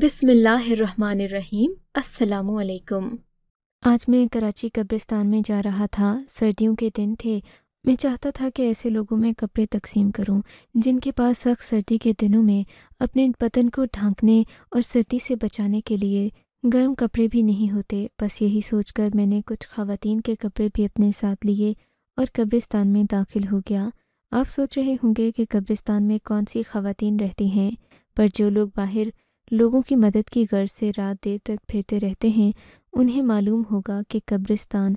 बिसमीम असलकुम आज मैं कराची कब्रिस्तान में जा रहा था सर्दियों के दिन थे मैं चाहता था कि ऐसे लोगों में कपड़े तकसीम करूं जिनके पास सख्त सर्दी के दिनों में अपने बदन को ढांकने और सर्दी से बचाने के लिए गर्म कपड़े भी नहीं होते बस यही सोचकर मैंने कुछ खातन के कपड़े भी अपने साथ लिए और कब्रिस्तान में दाखिल हो गया आप सोच रहे होंगे कि कब्रिस्तान में कौन सी खातन रहती हैं पर जो लोग बाहर लोगों की मदद की गर्ज से रात देर तक फिरते रहते हैं उन्हें मालूम होगा कि कब्रिस्तान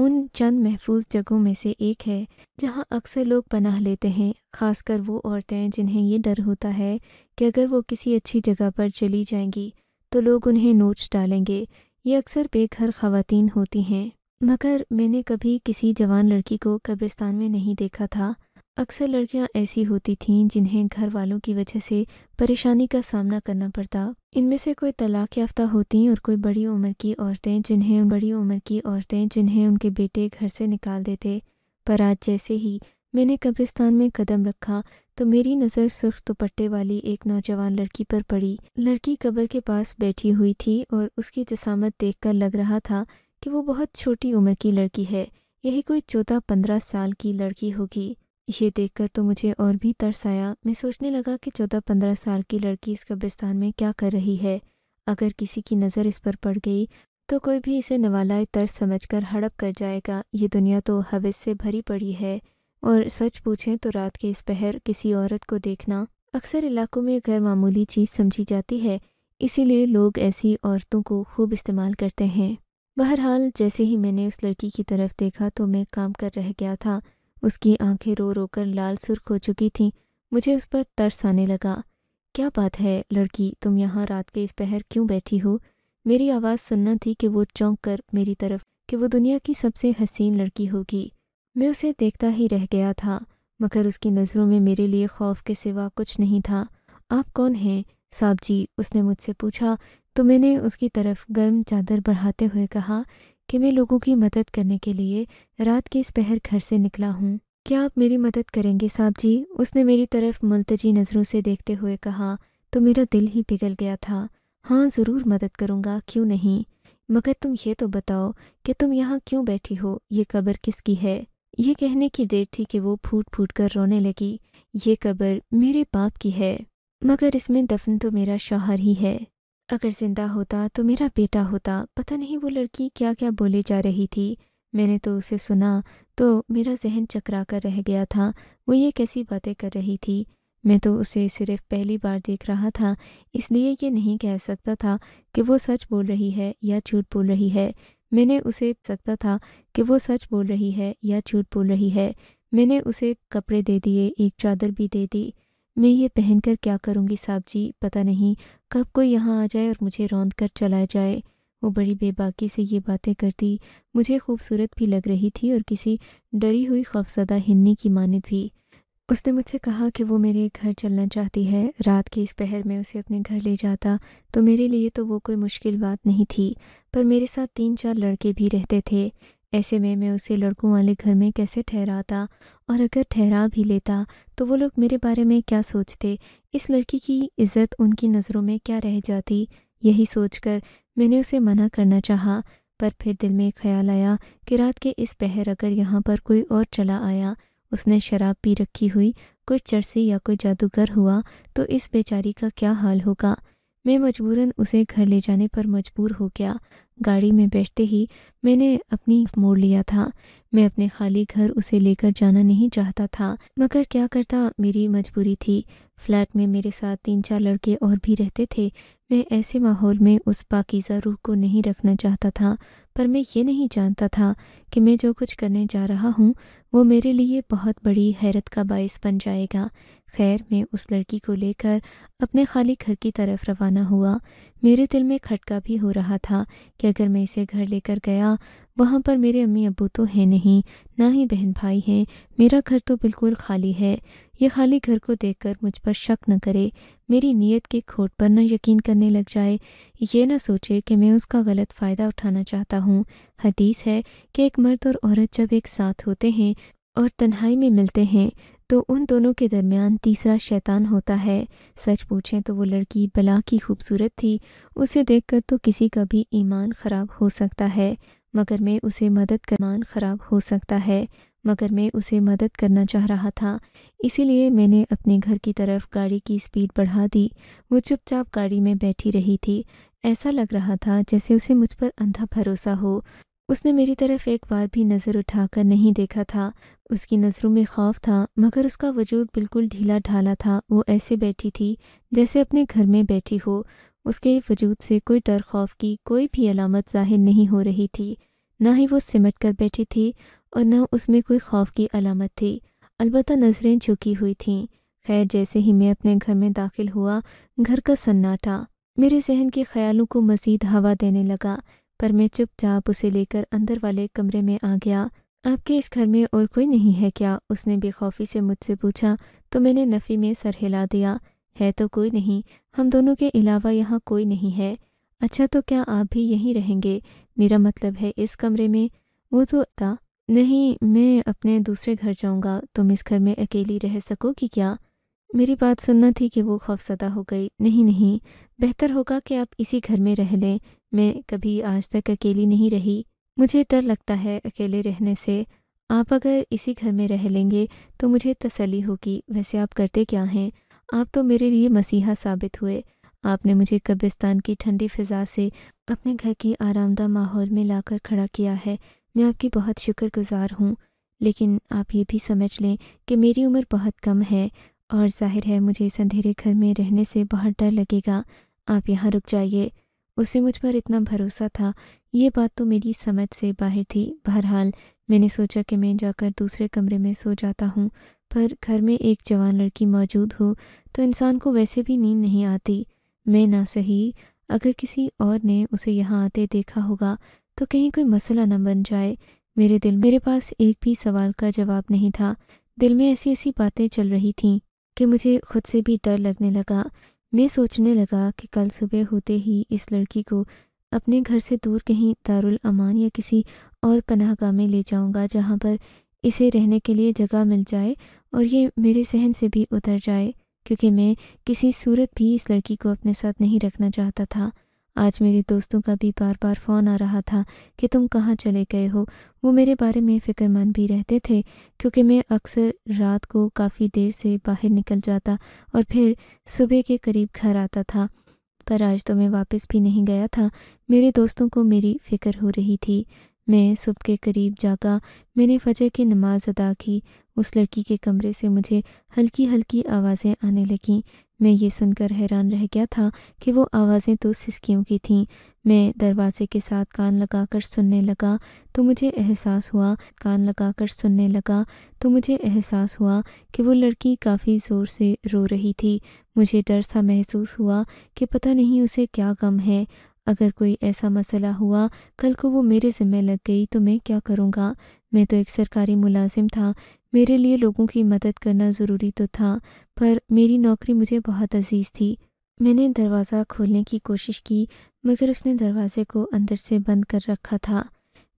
उन चंद महफूज जगहों में से एक है जहां अक्सर लोग पनाह लेते हैं खासकर वो औरतें जिन्हें ये डर होता है कि अगर वो किसी अच्छी जगह पर चली जाएंगी तो लोग उन्हें नोच डालेंगे ये अक्सर बेघर खातन होती हैं मगर मैंने कभी किसी जवान लड़की को कब्रिस्तान में नहीं देखा था अक्सर लड़कियां ऐसी होती थीं जिन्हें घर वालों की वजह से परेशानी का सामना करना पड़ता इनमें से कोई तलाक याफ्ता होती और कोई बड़ी उम्र की औरतें जिन्हें बड़ी उम्र की औरतें जिन्हें उनके बेटे घर से निकाल देते पर आज जैसे ही मैंने कब्रिस्तान में कदम रखा तो मेरी नज़र सुर्ख दुपट्टे वाली एक नौजवान लड़की पर पड़ी लड़की कब्र के पास बैठी हुई थी और उसकी जसामत देखकर लग रहा था कि वो बहुत छोटी उम्र की लड़की है यही कोई चौदह पंद्रह साल की लड़की होगी ये देखकर तो मुझे और भी तरस आया मैं सोचने लगा कि चौदह पंद्रह साल की लड़की इस कब्रिस्तान में क्या कर रही है अगर किसी की नज़र इस पर पड़ गई तो कोई भी इसे नवालाए तर्स समझकर हड़प कर जाएगा ये दुनिया तो हवस से भरी पड़ी है और सच पूछें तो रात के इस पहर किसी औरत को देखना अक्सर इलाकों में गैर मामूली चीज़ समझी जाती है इसीलिए लोग ऐसी औरतों को खूब इस्तेमाल करते हैं बहरहाल जैसे ही मैंने उस लड़की की तरफ देखा तो मैं काम कर रह गया था उसकी आंखें रो रोकर लाल सुर्ख हो चुकी थीं मुझे उस पर तरस आने लगा क्या बात है लड़की तुम यहाँ रात के इस पहर क्यों बैठी हो मेरी आवाज़ सुनना थी कि वो चौंक कर मेरी तरफ कि वो दुनिया की सबसे हसीन लड़की होगी मैं उसे देखता ही रह गया था मगर उसकी नज़रों में मेरे लिए खौफ के सिवा कुछ नहीं था आप कौन हैं साहब जी उसने मुझसे पूछा तो मैंने उसकी तरफ गर्म चादर बढ़ाते हुए कहा कि मैं लोगों की मदद करने के लिए रात के इस पहर घर से निकला हूँ क्या आप मेरी मदद करेंगे साहब जी उसने मेरी तरफ मुलतजी नज़रों से देखते हुए कहा तो मेरा दिल ही पिघल गया था हाँ ज़रूर मदद करूँगा क्यों नहीं मगर तुम ये तो बताओ कि तुम यहाँ क्यों बैठी हो ये कब्र किसकी है ये कहने की देर थी कि वो फूट फूट कर रोने लगी ये कब्र मेरे बाप की है मगर इसमें दफन तो मेरा शौहर ही है अगर जिंदा होता तो मेरा बेटा होता पता नहीं वो लड़की क्या क्या बोले जा रही थी मैंने तो उसे सुना तो मेरा जहन चकरा कर रह गया था वो ये कैसी बातें कर रही थी मैं तो उसे सिर्फ पहली बार देख रहा था इसलिए ये नहीं कह सकता था कि वो सच बोल रही है या झूठ बोल रही है मैंने उसे सकता था कि वो सच बोल रही है या झूठ बोल रही है मैंने उसे कपड़े दे दिए एक चादर भी दे दी मैं ये पहनकर क्या करूँगी साहब जी पता नहीं कब कोई यहाँ आ जाए और मुझे रौंद कर चला जाए वो बड़ी बेबाकी से ये बातें करती मुझे खूबसूरत भी लग रही थी और किसी डरी हुई खौफजदा हिन्नी की मानद भी उसने मुझसे कहा कि वो मेरे घर चलना चाहती है रात के इस पहर में उसे अपने घर ले जाता तो मेरे लिए तो वो कोई मुश्किल बात नहीं थी पर मेरे साथ तीन चार लड़के भी रहते थे ऐसे में मैं उसे लड़कों वाले घर में कैसे ठहराता और अगर ठहरा भी लेता तो वो लोग मेरे बारे में क्या सोचते इस लड़की की इज़्ज़त उनकी नज़रों में क्या रह जाती यही सोचकर मैंने उसे मना करना चाहा पर फिर दिल में ख्याल आया कि रात के इस पहर अगर यहाँ पर कोई और चला आया उसने शराब पी रखी हुई कोई चरसी या कोई जादूगर हुआ तो इस बेचारी का क्या हाल होगा मैं मजबूरन उसे घर ले जाने पर मजबूर हो गया गाड़ी में बैठते ही मैंने अपनी मोड़ लिया था मैं अपने खाली घर उसे लेकर जाना नहीं चाहता था मगर क्या करता मेरी मजबूरी थी फ्लैट में मेरे साथ तीन चार लड़के और भी रहते थे मैं ऐसे माहौल में उस पाकिज़ा रूह को नहीं रखना चाहता था पर मैं ये नहीं जानता था कि मैं जो कुछ करने जा रहा हूँ वो मेरे लिए बहुत बड़ी हैरत का बायस बन जाएगा खैर मैं उस लड़की को लेकर अपने खाली घर की तरफ रवाना हुआ मेरे दिल में खटका भी हो रहा था कि अगर मैं इसे घर लेकर गया वहाँ पर मेरे अम्मी अबू तो हैं नहीं ना ही बहन भाई हैं मेरा घर तो बिल्कुल खाली है ये खाली घर को देखकर मुझ पर शक न करे मेरी नीयत के खोट पर न यकीन करने लग जाए ये ना सोचे कि मैं उसका गलत फ़ायदा उठाना चाहता हूँ हदीस है कि एक मर्द और औरत जब एक साथ होते हैं और तन्हाई में मिलते हैं तो उन दोनों के दरमियान तीसरा शैतान होता है सच पूछें तो वो लड़की बला की खूबसूरत थी उसे देखकर तो किसी का भी ईमान ख़राब हो सकता है मगर मैं उसे मदद कर मान ख़राब हो सकता है मगर मैं उसे मदद करना चाह रहा था इसीलिए मैंने अपने घर की तरफ गाड़ी की स्पीड बढ़ा दी वो चुपचाप गाड़ी में बैठी रही थी ऐसा लग रहा था जैसे उसे मुझ पर अंधा भरोसा हो उसने मेरी तरफ एक बार भी नज़र उठाकर नहीं देखा था उसकी नज़रों में खौफ था मगर उसका वजूद बिल्कुल ढीला ढाला था वो ऐसे बैठी थी जैसे अपने घर में बैठी हो उसके वजूद से कोई डर खौफ की कोई भी अलामत जाहिर नहीं हो रही थी ना ही वो सिमट कर बैठी थी और ना उसमें कोई खौफ की अलामत थी अलबत् नज़रें झुकी हुई थीं खैर जैसे ही मैं अपने घर में दाखिल हुआ घर का सन्नाटा मेरे जहन के ख्यालों को मज़ीद हवा देने लगा पर मैं चुपचाप उसे लेकर अंदर वाले कमरे में आ गया आपके इस घर में और कोई नहीं है क्या उसने बेखौफी से मुझसे पूछा तो मैंने नफ़ी में सर हिला दिया है तो कोई नहीं हम दोनों के अलावा यहाँ कोई नहीं है अच्छा तो क्या आप भी यहीं रहेंगे मेरा मतलब है इस कमरे में वो तो था नहीं मैं अपने दूसरे घर जाऊँगा तुम इस घर में अकेली रह सकोगी क्या मेरी बात सुनना थी कि वो खौफसदा हो गई नहीं नहीं बेहतर होगा कि आप इसी घर में रह लें मैं कभी आज तक अकेली नहीं रही मुझे डर लगता है अकेले रहने से आप अगर इसी घर में रह लेंगे तो मुझे तसली होगी वैसे आप करते क्या हैं आप तो मेरे लिए मसीहा साबित हुए आपने मुझे कब्रिस्तान की ठंडी फिजा से अपने घर की आरामदा माहौल में लाकर खड़ा किया है मैं आपकी बहुत शुक्रगुजार हूँ लेकिन आप ये भी समझ लें कि मेरी उम्र बहुत कम है और जाहिर है मुझे इस अंधेरे घर में रहने से बहुत डर लगेगा आप यहाँ रुक जाइए उसे मुझ पर इतना भरोसा था ये बात तो मेरी समझ से बाहर थी बहरहाल मैंने सोचा कि मैं जाकर दूसरे कमरे में सो जाता हूँ पर घर में एक जवान लड़की मौजूद हो तो इंसान को वैसे भी नींद नहीं आती मैं ना सही अगर किसी और ने उसे यहाँ आते देखा होगा तो कहीं कोई मसला न बन जाए मेरे दिल मेरे पास एक भी सवाल का जवाब नहीं था दिल में ऐसी ऐसी बातें चल रही थीं कि मुझे खुद से भी डर लगने लगा मैं सोचने लगा कि कल सुबह होते ही इस लड़की को अपने घर से दूर कहीं दारुल अमान या किसी और पनाहगाह में ले जाऊंगा जहाँ पर इसे रहने के लिए जगह मिल जाए और ये मेरे सहन से भी उतर जाए क्योंकि मैं किसी सूरत भी इस लड़की को अपने साथ नहीं रखना चाहता था आज मेरे दोस्तों का भी बार बार फ़ोन आ रहा था कि तुम कहाँ चले गए हो वो मेरे बारे में फ़िक्रमंद भी रहते थे क्योंकि मैं अक्सर रात को काफ़ी देर से बाहर निकल जाता और फिर सुबह के करीब घर आता था पर आज तो मैं वापस भी नहीं गया था मेरे दोस्तों को मेरी फ़िक्र हो रही थी मैं सुबह के करीब जागा मैंने फजर की नमाज़ अदा की उस लड़की के कमरे से मुझे हल्की हल्की आवाज़ें आने लगीं मैं ये सुनकर हैरान रह गया था कि वो आवाज़ें तो सिसकियों की थीं मैं दरवाज़े के साथ कान लगाकर सुनने लगा तो मुझे एहसास हुआ कान लगाकर सुनने लगा तो मुझे एहसास हुआ कि वो लड़की काफ़ी ज़ोर से रो रही थी मुझे डर सा महसूस हुआ कि पता नहीं उसे क्या गम है अगर कोई ऐसा मसला हुआ कल को वो मेरे ज़िम्मे लग गई तो मैं क्या करूँगा मैं तो एक सरकारी मुलाजिम था मेरे लिए लोगों की मदद करना ज़रूरी तो था पर मेरी नौकरी मुझे बहुत अजीज़ थी मैंने दरवाज़ा खोलने की कोशिश की मगर उसने दरवाज़े को अंदर से बंद कर रखा था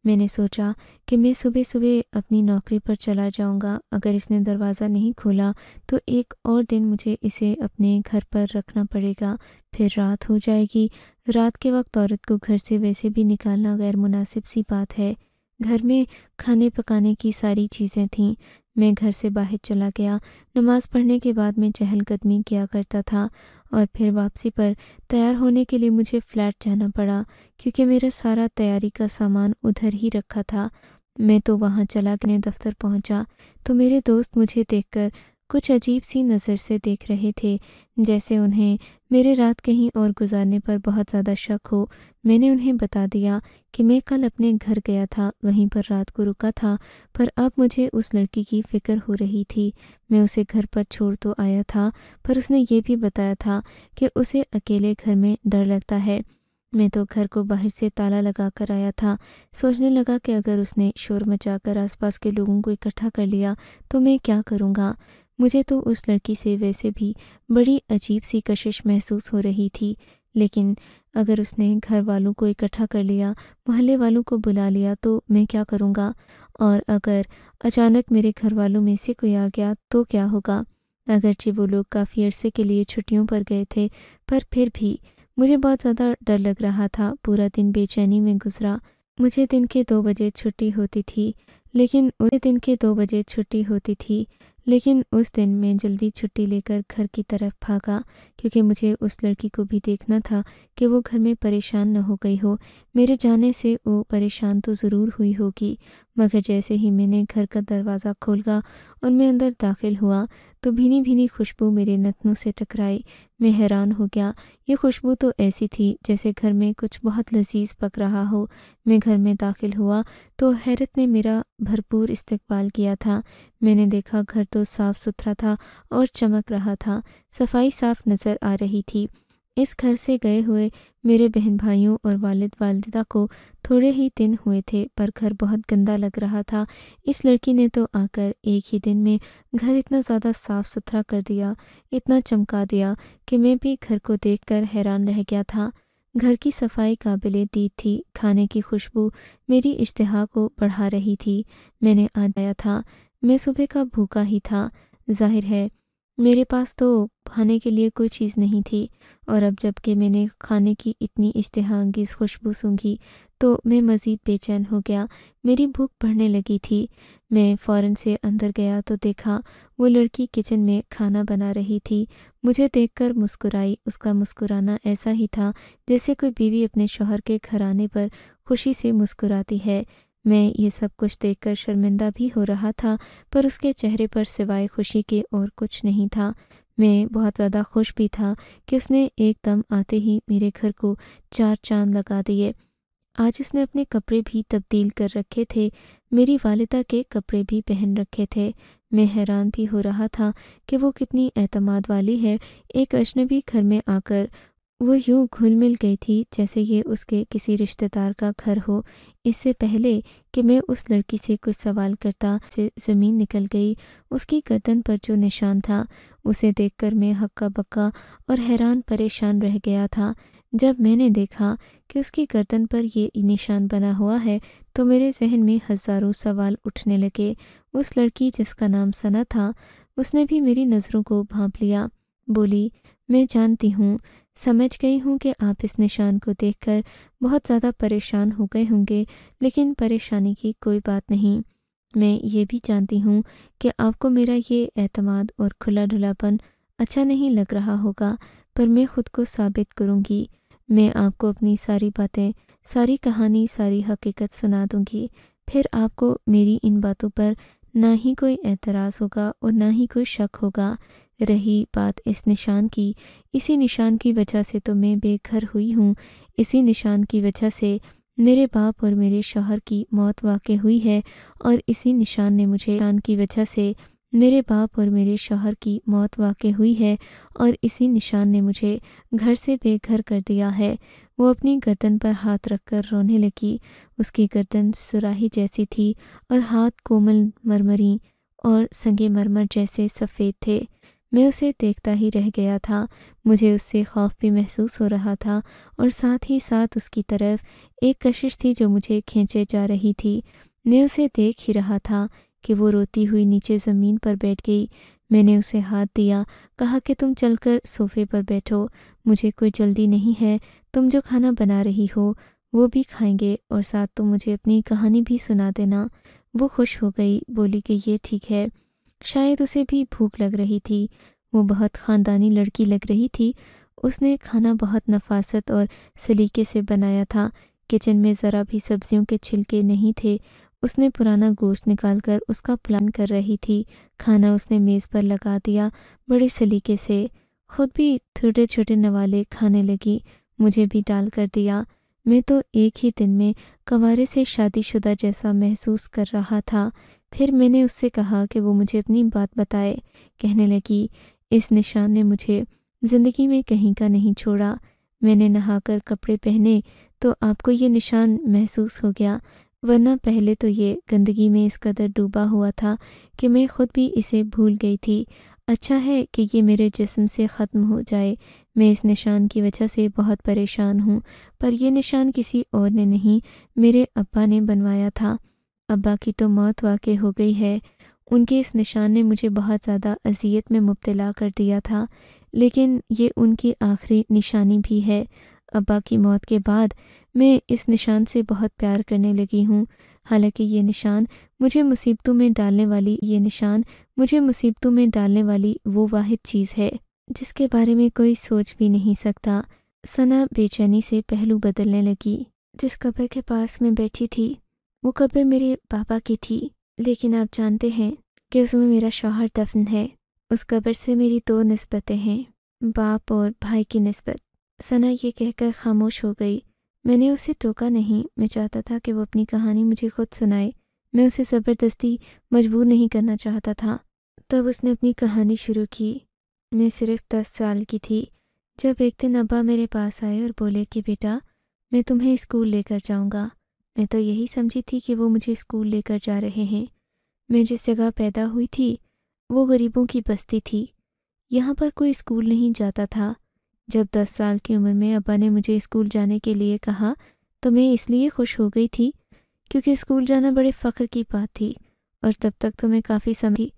मैंने सोचा कि मैं सुबह सुबह अपनी नौकरी पर चला जाऊंगा अगर इसने दरवाज़ा नहीं खोला तो एक और दिन मुझे इसे अपने घर पर रखना पड़ेगा फिर रात हो जाएगी रात के वक्त औरत को घर से वैसे भी निकालना गैर मुनासिब सी बात है घर में खाने पकाने की सारी चीज़ें थीं मैं घर से बाहर चला गया नमाज़ पढ़ने के बाद मैं चहलकदमी किया करता था और फिर वापसी पर तैयार होने के लिए मुझे फ़्लैट जाना पड़ा क्योंकि मेरा सारा तैयारी का सामान उधर ही रखा था मैं तो वहाँ चला के दफ्तर पहुँचा तो मेरे दोस्त मुझे देखकर कुछ अजीब सी नज़र से देख रहे थे जैसे उन्हें मेरे रात कहीं और गुजारने पर बहुत ज़्यादा शक हो मैंने उन्हें बता दिया कि मैं कल अपने घर गया था वहीं पर रात को रुका था पर अब मुझे उस लड़की की फ़िक्र हो रही थी मैं उसे घर पर छोड़ तो आया था पर उसने ये भी बताया था कि उसे अकेले घर में डर लगता है मैं तो घर को बाहर से ताला लगा कर आया था सोचने लगा कि अगर उसने शोर मचाकर आसपास के लोगों को इकट्ठा कर लिया तो मैं क्या करूँगा मुझे तो उस लड़की से वैसे भी बड़ी अजीब सी कशिश महसूस हो रही थी लेकिन अगर उसने घर वालों को इकट्ठा कर लिया मोहल्ले वालों को बुला लिया तो मैं क्या करूँगा और अगर अचानक मेरे घर वालों में से कोई आ गया तो क्या होगा अगरचि वो लोग काफ़ी अरसे के लिए छुट्टियों पर गए थे पर फिर भी मुझे बहुत ज़्यादा डर लग रहा था पूरा दिन बेचैनी में गुजरा मुझे दिन के दो बजे छुट्टी होती थी लेकिन उन्हें दिन के दो बजे छुट्टी होती थी लेकिन उस दिन मैं जल्दी छुट्टी लेकर घर की तरफ भागा क्योंकि मुझे उस लड़की को भी देखना था कि वो घर में परेशान न हो गई हो मेरे जाने से वो परेशान तो ज़रूर हुई होगी मगर जैसे ही मैंने घर का दरवाज़ा खोला और मैं अंदर दाखिल हुआ तो भीनी भीनी खुशबू मेरे नथनों से टकराई मैं हैरान हो गया ये खुशबू तो ऐसी थी जैसे घर में कुछ बहुत लजीज पक रहा हो मैं घर में दाखिल हुआ तो हैरत ने मेरा भरपूर इस्तकबाल किया था मैंने देखा घर तो साफ़ सुथरा था और चमक रहा था सफाई साफ नज़र आ रही थी इस घर से गए हुए मेरे बहन भाइयों और वालिद वालदा को थोड़े ही दिन हुए थे पर घर बहुत गंदा लग रहा था इस लड़की ने तो आकर एक ही दिन में घर इतना ज़्यादा साफ सुथरा कर दिया इतना चमका दिया कि मैं भी घर को देखकर हैरान रह गया था घर की सफाई काबिल दी थी खाने की खुशबू मेरी इश्तहा को बढ़ा रही थी मैंने आ जाया था मैं सुबह का भूखा ही था जाहिर है मेरे पास तो खाने के लिए कोई चीज़ नहीं थी और अब जबकि मैंने खाने की इतनी इश्तहांगीज़ खुशबू सूंघी तो मैं मज़ीद बेचैन हो गया मेरी भूख बढ़ने लगी थी मैं फ़ौरन से अंदर गया तो देखा वो लड़की किचन में खाना बना रही थी मुझे देखकर मुस्कुराई उसका मुस्कुराना ऐसा ही था जैसे कोई बीवी अपने शोहर के घर आने पर खुशी से मुस्कुराती है मैं ये सब कुछ देखकर शर्मिंदा भी हो रहा था पर उसके चेहरे पर सिवाय खुशी के और कुछ नहीं था मैं बहुत ज़्यादा खुश भी था कि उसने एकदम आते ही मेरे घर को चार चांद लगा दिए आज उसने अपने कपड़े भी तब्दील कर रखे थे मेरी वालिदा के कपड़े भी पहन रखे थे मैं हैरान भी हो रहा था कि वो कितनी एतमाद वाली है एक अजनबी घर में आकर वो यूं घुल मिल गई थी जैसे ये उसके किसी रिश्तेदार का घर हो इससे पहले कि मैं उस लड़की से कुछ सवाल करता से ज़मीन निकल गई उसकी गर्दन पर जो निशान था उसे देखकर मैं हक्का बक्का और हैरान परेशान रह गया था जब मैंने देखा कि उसकी गर्दन पर ये निशान बना हुआ है तो मेरे जहन में हज़ारों सवाल उठने लगे उस लड़की जिसका नाम सना था उसने भी मेरी नज़रों को भाँप लिया बोली मैं जानती हूँ समझ गई हूँ कि आप इस निशान को देखकर बहुत ज़्यादा परेशान हो गए होंगे लेकिन परेशानी की कोई बात नहीं मैं ये भी जानती हूँ कि आपको मेरा ये अतमाद और खुला ढुलापन अच्छा नहीं लग रहा होगा पर मैं ख़ुद को साबित करूँगी मैं आपको अपनी सारी बातें सारी कहानी सारी हकीकत सुना दूँगी फिर आपको मेरी इन बातों पर ना ही कोई एतराज़ होगा और ना ही कोई शक होगा रही बात इस निशान की इसी निशान की वजह से तो मैं बेघर हुई हूँ इसी निशान की वजह से मेरे बाप और मेरे शोहर की मौत वाक़ हुई है और इसी निशान ने मुझे निशान की वजह से मेरे बाप और मेरे शोहर की मौत वाक़ हुई है और इसी निशान ने मुझे घर से बेघर कर दिया है वो अपनी गर्दन पर हाथ रखकर रोने लगी उसकी गर्दन सुराही जैसी थी और हाथ कोमल मरमरी और संगे मरमर जैसे सफ़ेद थे मैं उसे देखता ही रह गया था मुझे उससे खौफ भी महसूस हो रहा था और साथ ही साथ उसकी तरफ एक कशिश थी जो मुझे खींचे जा रही थी मैं उसे देख ही रहा था कि वो रोती हुई नीचे ज़मीन पर बैठ गई मैंने उसे हाथ दिया कहा कि तुम चलकर सोफे पर बैठो मुझे कोई जल्दी नहीं है तुम जो खाना बना रही हो वो भी खाएंगे और साथ तुम मुझे अपनी कहानी भी सुना देना वो खुश हो गई बोली कि ये ठीक है शायद उसे भी भूख लग रही थी वो बहुत ख़ानदानी लड़की लग रही थी उसने खाना बहुत नफासत और सलीके से बनाया था किचन में ज़रा भी सब्जियों के छिलके नहीं थे उसने पुराना गोश्त निकाल कर उसका प्लान कर रही थी खाना उसने मेज़ पर लगा दिया बड़े सलीके से खुद भी छोटे छोटे नवाले खाने लगी मुझे भी डाल कर दिया मैं तो एक ही दिन में कंवारे से शादीशुदा जैसा महसूस कर रहा था फिर मैंने उससे कहा कि वो मुझे अपनी बात बताए कहने लगी इस निशान ने मुझे ज़िंदगी में कहीं का नहीं छोड़ा मैंने नहाकर कपड़े पहने तो आपको ये निशान महसूस हो गया वरना पहले तो ये गंदगी में इस कदर डूबा हुआ था कि मैं खुद भी इसे भूल गई थी अच्छा है कि ये मेरे जिस्म से ख़त्म हो जाए मैं इस निशान की वजह से बहुत परेशान हूँ पर यह निशान किसी और ने नहीं मेरे अब्बा ने बनवाया था अब्बा की तो मौत वाकई हो गई है उनके इस निशान ने मुझे बहुत ज़्यादा अजियत में मुबतला कर दिया था लेकिन ये उनकी आखिरी निशानी भी है अब्बा की मौत के बाद मैं इस निशान से बहुत प्यार करने लगी हूँ हालांकि ये निशान मुझे मुसीबतों में डालने वाली ये निशान मुझे मुसीबतों में डालने वाली वो वाहिद चीज़ है जिसके बारे में कोई सोच भी नहीं सकता सना बेचैनी से पहलू बदलने लगी जिस कब्र के पास में बैठी थी वो कब्र मेरे पापा की थी लेकिन आप जानते हैं कि उसमें मेरा शौहर दफन है उस कब्र से मेरी दो नस्बतें हैं बाप और भाई की नस्बत सना ये कहकर खामोश हो गई मैंने उसे टोका नहीं मैं चाहता था कि वो अपनी कहानी मुझे खुद सुनाए मैं उसे ज़बरदस्ती मजबूर नहीं करना चाहता था तब उसने अपनी कहानी शुरू की मैं सिर्फ दस साल की थी जब एक दिन अब्बा मेरे पास आए और बोले कि बेटा मैं तुम्हें स्कूल लेकर जाऊंगा मैं तो यही समझी थी कि वो मुझे स्कूल लेकर जा रहे हैं मैं जिस जगह पैदा हुई थी वो गरीबों की बस्ती थी यहाँ पर कोई स्कूल नहीं जाता था जब दस साल की उम्र में अबा ने मुझे स्कूल जाने के लिए कहा तो मैं इसलिए खुश हो गई थी क्योंकि स्कूल जाना बड़े फ़ख्र की बात थी और तब तक तो मैं काफ़ी थी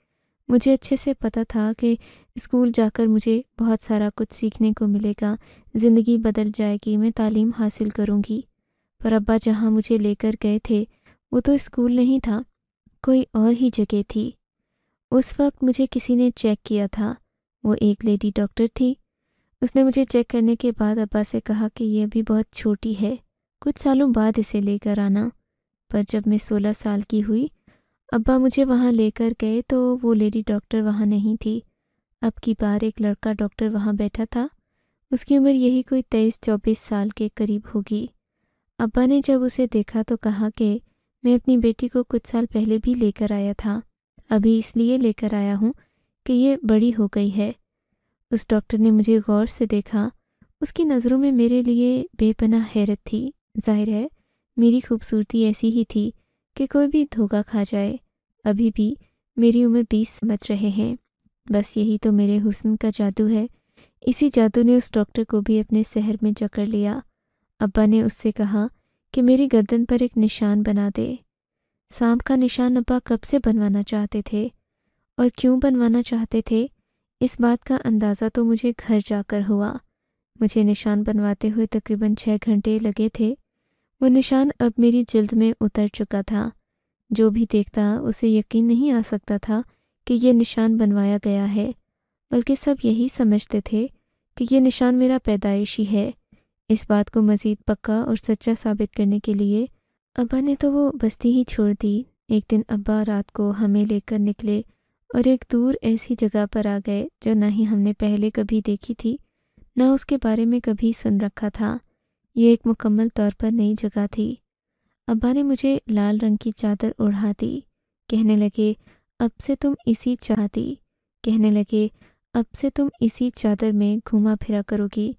मुझे अच्छे से पता था कि स्कूल जाकर मुझे बहुत सारा कुछ सीखने को मिलेगा ज़िंदगी बदल जाएगी मैं तालीम हासिल करूँगी पर अब्बा जहाँ मुझे लेकर गए थे वो तो स्कूल नहीं था कोई और ही जगह थी उस वक्त मुझे किसी ने चेक किया था वो एक लेडी डॉक्टर थी उसने मुझे चेक करने के बाद अब्बा से कहा कि यह अभी बहुत छोटी है कुछ सालों बाद इसे लेकर आना पर जब मैं सोलह साल की हुई अब्बा मुझे वहाँ लेकर गए तो वो लेडी डॉक्टर वहाँ नहीं थी अब की बार एक लड़का डॉक्टर वहाँ बैठा था उसकी उम्र यही कोई तेईस चौबीस साल के करीब होगी अब्बा ने जब उसे देखा तो कहा कि मैं अपनी बेटी को कुछ साल पहले भी लेकर आया था अभी इसलिए लेकर आया हूँ कि ये बड़ी हो गई है उस डॉक्टर ने मुझे गौर से देखा उसकी नज़रों में मेरे लिए बेपना हैरत थी जाहिर है मेरी खूबसूरती ऐसी ही थी कि कोई भी धोखा खा जाए अभी भी मेरी उम्र बीस समझ रहे हैं बस यही तो मेरे हुसन का जादू है इसी जादू ने उस डॉक्टर को भी अपने शहर में जकड़ लिया अब्बा ने उससे कहा कि मेरी गर्दन पर एक निशान बना दे सांप का निशान अब्बा कब से बनवाना चाहते थे और क्यों बनवाना चाहते थे इस बात का अंदाज़ा तो मुझे घर जाकर हुआ मुझे निशान बनवाते हुए तकरीबन छः घंटे लगे थे वो निशान अब मेरी जल्द में उतर चुका था जो भी देखता उसे यकीन नहीं आ सकता था कि यह निशान बनवाया गया है बल्कि सब यही समझते थे कि यह निशान मेरा पैदाइशी है इस बात को मज़ीद पक्का और सच्चा साबित करने के लिए अब्बा ने तो वो बस्ती ही छोड़ दी एक दिन अब्बा रात को हमें लेकर निकले और एक दूर ऐसी जगह पर आ गए जो न ही हमने पहले कभी देखी थी न उसके बारे में कभी सुन रखा था ये एक मुकम्मल तौर पर नई जगह थी अब्बा ने मुझे लाल रंग की चादर ओढ़ा दी कहने लगे अब से तुम इसी चाहती कहने लगे अब से तुम इसी चादर में घुमा फिरा करोगी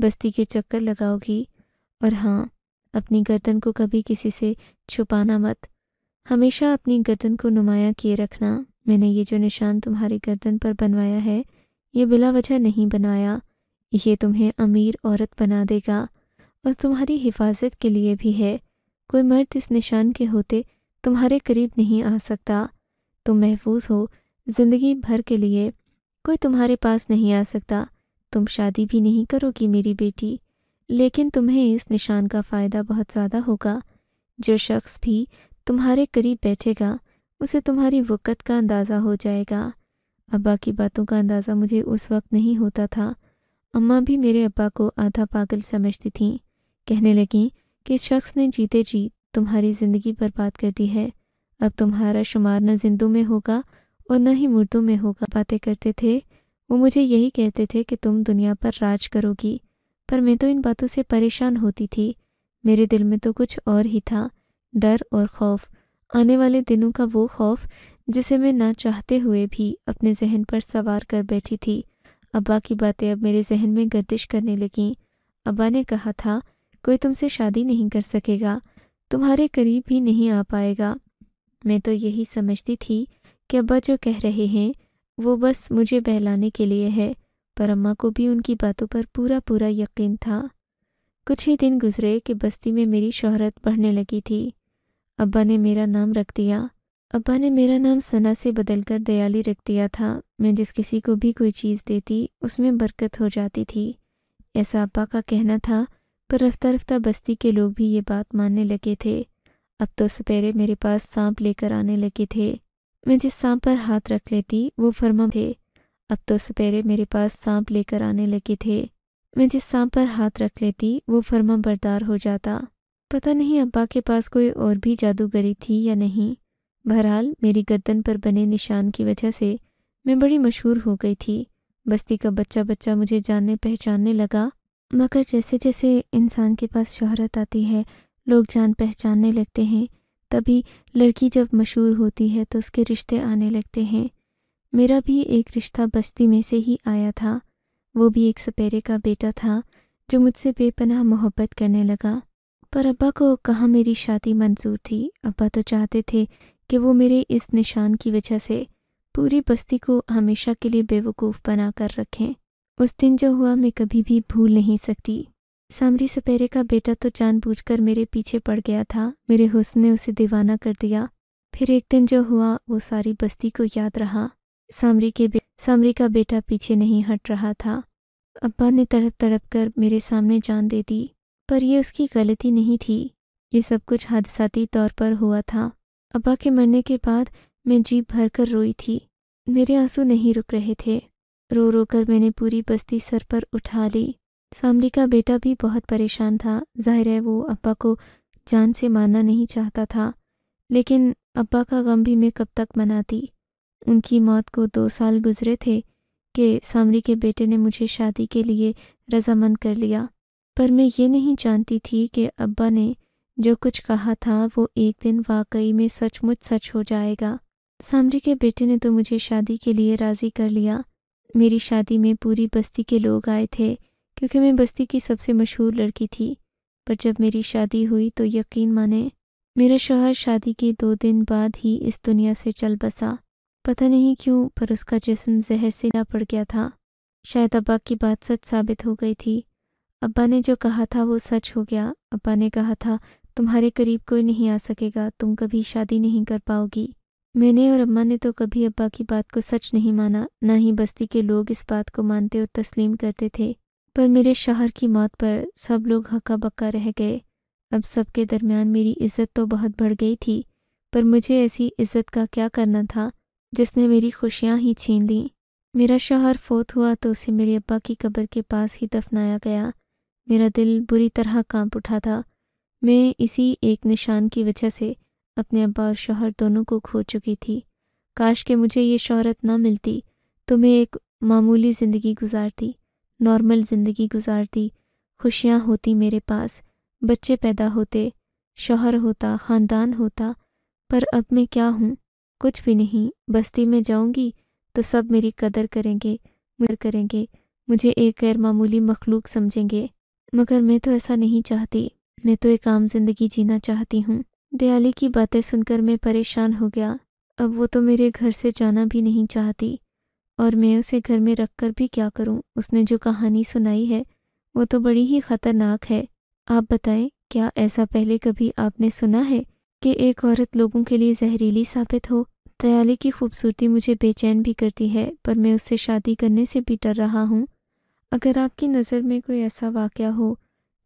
बस्ती के चक्कर लगाओगी और हाँ अपनी गर्दन को कभी किसी से छुपाना मत हमेशा अपनी गर्दन को नुमाया किए रखना मैंने ये जो निशान तुम्हारी गर्दन पर बनवाया है ये बिला वजह नहीं बनवाया ये तुम्हें अमीर औरत बना देगा और तुम्हारी हिफाजत के लिए भी है कोई मर्द इस निशान के होते तुम्हारे करीब नहीं आ सकता तुम महफूज हो ज़िंदगी भर के लिए कोई तुम्हारे पास नहीं आ सकता तुम शादी भी नहीं करोगी मेरी बेटी लेकिन तुम्हें इस निशान का फ़ायदा बहुत ज़्यादा होगा जो शख्स भी तुम्हारे करीब बैठेगा उसे तुम्हारी वक़्त का अंदाज़ा हो जाएगा अब्बा की बातों का अंदाज़ा मुझे उस वक्त नहीं होता था अम्मा भी मेरे अब्बा को आधा पागल समझती थीं कहने लगीं कि इस शख्स ने जीते जी तुम्हारी ज़िंदगी बर्बाद कर दी है अब तुम्हारा शुमार न जिंदों में होगा और न ही मुर्दों में होगा बातें करते थे वो मुझे यही कहते थे कि तुम दुनिया पर राज करोगी पर मैं तो इन बातों से परेशान होती थी मेरे दिल में तो कुछ और ही था डर और खौफ आने वाले दिनों का वो खौफ जिसे मैं ना चाहते हुए भी अपने जहन पर सवार कर बैठी थी अब्बा की बातें अब मेरे जहन में गर्दिश करने लगीं अब्बा ने कहा था कोई तुमसे शादी नहीं कर सकेगा तुम्हारे करीब भी नहीं आ पाएगा मैं तो यही समझती थी कि अब्बा जो कह रहे हैं वो बस मुझे बहलाने के लिए है पर अम्मा को भी उनकी बातों पर पूरा पूरा यकीन था कुछ ही दिन गुजरे कि बस्ती में मेरी शोहरत बढ़ने लगी थी अब्बा ने मेरा नाम रख दिया अब्बा ने मेरा नाम सना से बदलकर दयाली रख दिया था मैं जिस किसी को भी कोई चीज़ देती उसमें बरकत हो जाती थी ऐसा अब्बा का कहना था पर रफ्ता रफ्ता बस्ती के लोग भी ये बात मानने लगे थे अब तो सपेरे मेरे पास सांप लेकर आने लगे थे मैं जिस सांप पर हाथ रख लेती वो फरमा थे अब तो सपेरे मेरे पास सांप लेकर आने लगे थे मैं जिस सांप पर हाथ रख लेती वो फरमा बरदार हो जाता पता नहीं अब्बा के पास कोई और भी जादूगरी थी या नहीं बहरहाल मेरी गर्दन पर बने निशान की वजह से मैं बड़ी मशहूर हो गई थी बस्ती का बच्चा बच्चा मुझे जानने पहचानने लगा मगर जैसे जैसे इंसान के पास शहरत आती है लोग जान पहचानने लगते हैं तभी लड़की जब मशहूर होती है तो उसके रिश्ते आने लगते हैं मेरा भी एक रिश्ता बस्ती में से ही आया था वो भी एक सपेरे का बेटा था जो मुझसे बेपनाह मोहब्बत करने लगा पर अब्बा को कहाँ मेरी शादी मंजूर थी अब्बा तो चाहते थे कि वो मेरे इस निशान की वजह से पूरी बस्ती को हमेशा के लिए बेवकूफ़ बना कर रखें उस दिन जो हुआ मैं कभी भी भूल नहीं सकती सामरी सपेरे का बेटा तो जानबूझकर मेरे पीछे पड़ गया था मेरे हुस्न ने उसे दीवाना कर दिया फिर एक दिन जो हुआ वो सारी बस्ती को याद रहा सामरी के बे सामरी का बेटा पीछे नहीं हट रहा था अब्बा ने तड़प तड़प कर मेरे सामने जान दे दी पर यह उसकी गलती नहीं थी ये सब कुछ हादसाती तौर पर हुआ था अब्बा के मरने के बाद मैं जीप भर कर रोई थी मेरे आंसू नहीं रुक रहे थे रो रो कर मैंने पूरी बस्ती सर पर उठा ली सामरी का बेटा भी बहुत परेशान था जाहिर है वो अब्बा को जान से मानना नहीं चाहता था लेकिन अब्बा का गम भी मैं कब तक मनाती उनकी मौत को दो साल गुजरे थे कि सामरी के बेटे ने मुझे शादी के लिए रजामंद कर लिया पर मैं ये नहीं जानती थी कि अब्बा ने जो कुछ कहा था वो एक दिन वाकई में सचमुच सच हो जाएगा सामरी के बेटे ने तो मुझे शादी के लिए राज़ी कर लिया मेरी शादी में पूरी बस्ती के लोग आए थे क्योंकि मैं बस्ती की सबसे मशहूर लड़की थी पर जब मेरी शादी हुई तो यकीन माने मेरा शोहर शादी के दो दिन बाद ही इस दुनिया से चल बसा पता नहीं क्यों पर उसका जिसम जहर से ना पड़ गया था शायद अब्बा की बात सच साबित हो गई थी अब्बा ने जो कहा था वो सच हो गया अब्बा ने कहा था तुम्हारे करीब कोई नहीं आ सकेगा तुम कभी शादी नहीं कर पाओगी मैंने और अम्मा ने तो कभी अब्बा की बात को सच नहीं माना ना ही बस्ती के लोग इस बात को मानते और तस्लीम करते थे पर मेरे शहर की मौत पर सब लोग हक्का बक्का रह गए अब सबके दरमियान मेरी इज्जत तो बहुत बढ़ गई थी पर मुझे ऐसी इज्जत का क्या करना था जिसने मेरी खुशियाँ ही छीन लीं मेरा शोहर फोत हुआ तो उसे मेरे अब्बा की कब्र के पास ही दफनाया गया मेरा दिल बुरी तरह कांप उठा था मैं इसी एक निशान की वजह से अपने अब्बा और शोहर दोनों को खो चुकी थी काश के मुझे ये शहरत ना मिलती तो मैं एक मामूली ज़िंदगी गुजारती नॉर्मल ज़िंदगी गुजारती खुशियाँ होती मेरे पास बच्चे पैदा होते शोहर होता ख़ानदान होता पर अब मैं क्या हूँ कुछ भी नहीं बस्ती में जाऊँगी तो सब मेरी कदर करेंगे मुझे करेंगे मुझे एक गैर मामूली मखलूक समझेंगे मगर मैं तो ऐसा नहीं चाहती मैं तो एक आम जिंदगी जीना चाहती हूँ दयाली की बातें सुनकर मैं परेशान हो गया अब वो तो मेरे घर से जाना भी नहीं चाहती और मैं उसे घर में रख कर भी क्या करूँ उसने जो कहानी सुनाई है वो तो बड़ी ही खतरनाक है आप बताएं क्या ऐसा पहले कभी आपने सुना है कि एक औरत लोगों के लिए जहरीली साबित हो दयाली की खूबसूरती मुझे बेचैन भी करती है पर मैं उससे शादी करने से भी डर रहा हूँ अगर आपकी नज़र में कोई ऐसा वाक़ हो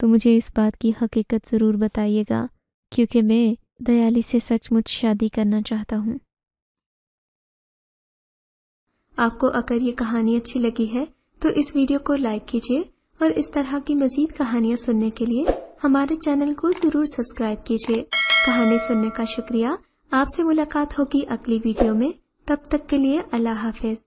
तो मुझे इस बात की हकीकत ज़रूर बताइएगा क्योंकि मैं दयाली से सचमुच शादी करना चाहता हूँ आपको अगर ये कहानी अच्छी लगी है तो इस वीडियो को लाइक कीजिए और इस तरह की मजीद कहानियाँ सुनने के लिए हमारे चैनल को ज़रूर सब्सक्राइब कीजिए कहानी सुनने का शुक्रिया आपसे मुलाकात होगी अगली वीडियो में तब तक के लिए अल्लाह हाफिज़